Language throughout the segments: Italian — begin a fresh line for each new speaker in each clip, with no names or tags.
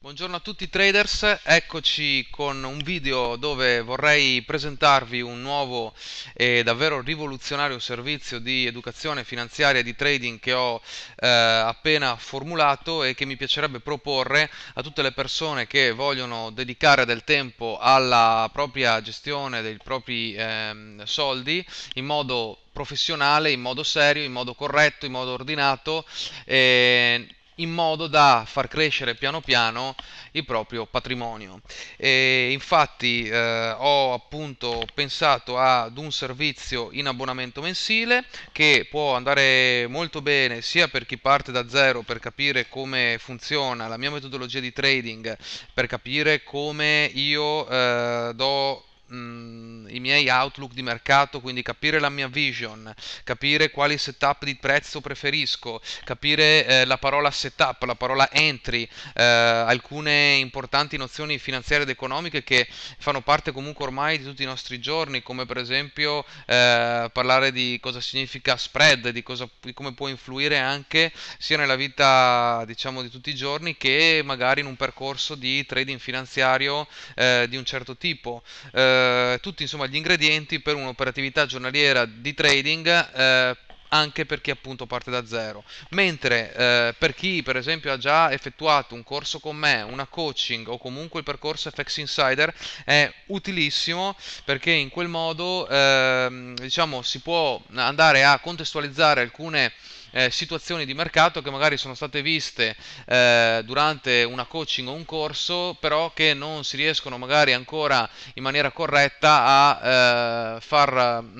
Buongiorno a tutti traders, eccoci con un video dove vorrei presentarvi un nuovo e davvero rivoluzionario servizio di educazione finanziaria e di trading che ho eh, appena formulato e che mi piacerebbe proporre a tutte le persone che vogliono dedicare del tempo alla propria gestione dei propri ehm, soldi in modo professionale, in modo serio, in modo corretto, in modo ordinato. Eh, in modo da far crescere piano piano il proprio patrimonio. E infatti eh, ho appunto pensato ad un servizio in abbonamento mensile che può andare molto bene sia per chi parte da zero per capire come funziona la mia metodologia di trading, per capire come io eh, do mh, mm, i miei outlook di mercato, quindi capire la mia vision, capire quali setup di prezzo preferisco, capire eh, la parola setup, la parola entry, eh, alcune importanti nozioni finanziarie ed economiche che fanno parte comunque ormai di tutti i nostri giorni, come per esempio eh, parlare di cosa significa spread, di, cosa, di come può influire anche sia nella vita diciamo di tutti i giorni che magari in un percorso di trading finanziario eh, di un certo tipo. Eh, eh, tutti insomma, gli ingredienti per un'operatività giornaliera di trading eh, anche per chi appunto parte da zero mentre eh, per chi per esempio ha già effettuato un corso con me una coaching o comunque il percorso FX Insider è utilissimo perché in quel modo eh, diciamo si può andare a contestualizzare alcune eh, situazioni di mercato che magari sono state viste eh, durante una coaching o un corso, però che non si riescono magari ancora in maniera corretta a eh, far, mh,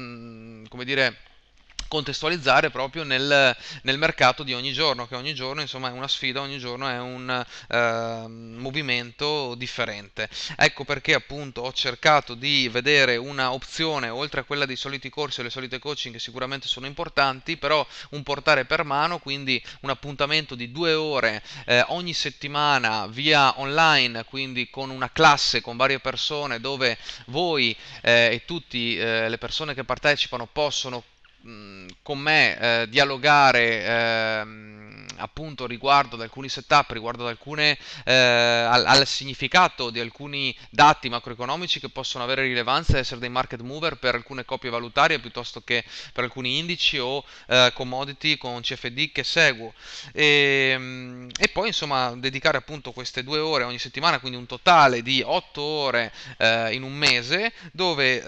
mm, come dire, contestualizzare proprio nel, nel, mercato di ogni giorno, che ogni giorno insomma è una sfida, ogni giorno è un eh, movimento differente. Ecco perché appunto ho cercato di vedere una opzione oltre a quella dei soliti corsi e le solite coaching che sicuramente sono importanti, però un portare per mano, quindi un appuntamento di due ore eh, ogni settimana via online, quindi con una classe, con varie persone dove voi eh, e tutte eh, le persone che partecipano possono con me eh, dialogare ehm, appunto riguardo ad alcuni setup, riguardo ad alcune, eh, al, al, significato di alcuni dati macroeconomici che possono avere rilevanza e essere dei market mover per alcune copie valutarie piuttosto che per alcuni indici o eh, commodity con CFD che seguo. E, ehm, e, poi insomma dedicare appunto queste due ore ogni settimana, quindi un totale di otto ore eh, in un mese, dove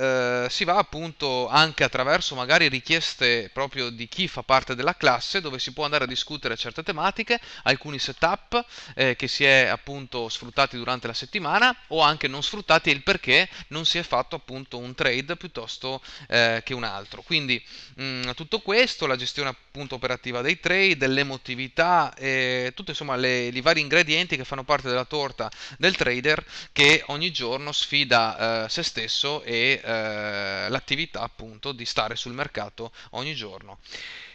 eh, si va appunto anche attraverso magari richieste proprio di chi fa parte della classe, dove si può andare a discutere certe queste tematiche, alcuni setup eh, che si è appunto sfruttati durante la settimana o anche non sfruttati e il perché non si è fatto appunto un trade piuttosto eh, che un altro. Quindi mh, mm, tutto questo, la gestione appunto operativa dei trade, l'emotività, eh, tutto insomma le, i vari ingredienti che fanno parte della torta del trader che ogni giorno sfida eh, se stesso e eh, l'attività appunto di stare sul mercato ogni giorno.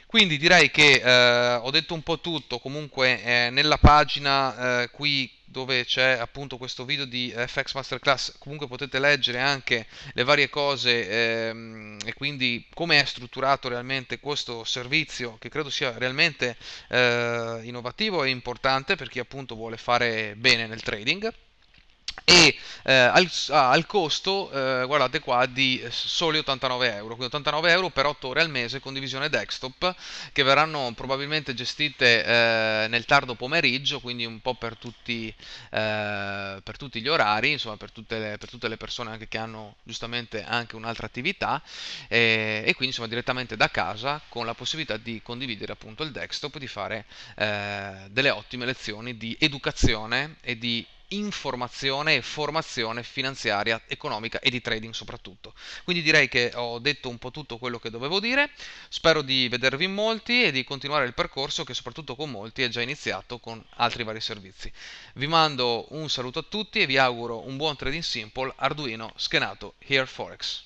Quindi direi che eh, ho detto un po' tutto, comunque eh, nella pagina eh, qui dove c'è appunto questo video di FX Masterclass, comunque potete leggere anche le varie cose ehm, e quindi come è strutturato realmente questo servizio che credo sia realmente eh, innovativo e importante per chi appunto vuole fare bene nel trading e eh, al, ah, al, costo, eh, guardate qua, di soli 89 euro, quindi 89 euro per 8 ore al mese con divisione desktop che verranno probabilmente gestite eh, nel tardo pomeriggio, quindi un po' per tutti, eh, per tutti gli orari, insomma per tutte le, per tutte le persone anche che hanno giustamente anche un'altra attività e quindi insomma direttamente da casa con la possibilità di condividere appunto il desktop di fare eh, delle ottime lezioni di educazione e di informazione e formazione finanziaria, economica e di trading soprattutto. Quindi direi che ho detto un po' tutto quello che dovevo dire, spero di vedervi in molti e di continuare il percorso che soprattutto con molti è già iniziato con altri vari servizi. Vi mando un saluto a tutti e vi auguro un buon trading simple, Arduino, schenato, Here Forex.